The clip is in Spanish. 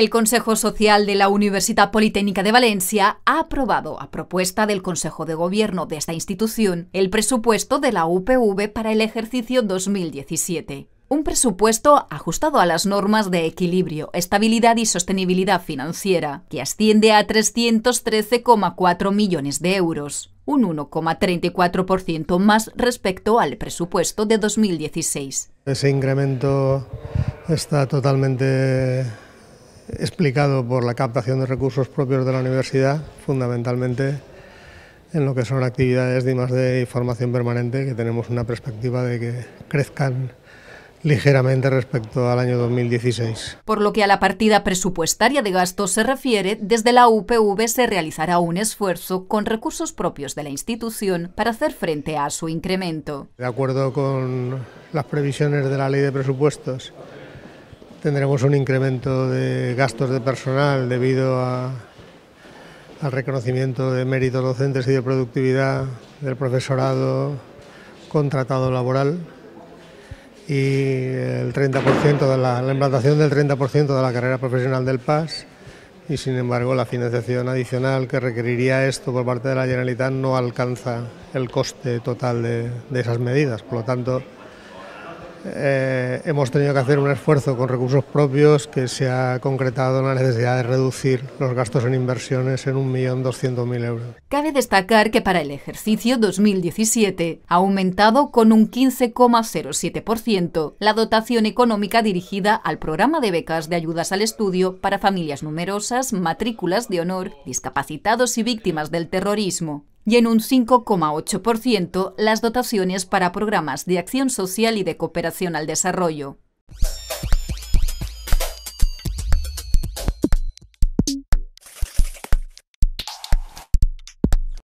El Consejo Social de la Universidad Politécnica de Valencia ha aprobado, a propuesta del Consejo de Gobierno de esta institución, el presupuesto de la UPV para el ejercicio 2017. Un presupuesto ajustado a las normas de equilibrio, estabilidad y sostenibilidad financiera, que asciende a 313,4 millones de euros, un 1,34% más respecto al presupuesto de 2016. Ese incremento está totalmente explicado por la captación de recursos propios de la universidad, fundamentalmente en lo que son actividades de más formación permanente, que tenemos una perspectiva de que crezcan ligeramente respecto al año 2016. Por lo que a la partida presupuestaria de gastos se refiere, desde la UPV se realizará un esfuerzo con recursos propios de la institución para hacer frente a su incremento. De acuerdo con las previsiones de la Ley de Presupuestos tendremos un incremento de gastos de personal debido al reconocimiento de méritos docentes y de productividad del profesorado contratado laboral y el 30% de la, implantación del 30% de la carrera profesional del PAS y sin embargo la financiación adicional que requeriría esto por parte de la Generalitat no alcanza el coste total de, de esas medidas. Por lo tanto, eh, hemos tenido que hacer un esfuerzo con recursos propios que se ha concretado en la necesidad de reducir los gastos en inversiones en 1.200.000 euros. Cabe destacar que para el ejercicio 2017 ha aumentado con un 15,07% la dotación económica dirigida al programa de becas de ayudas al estudio para familias numerosas, matrículas de honor, discapacitados y víctimas del terrorismo y en un 5,8% las dotaciones para programas de acción social y de cooperación al desarrollo.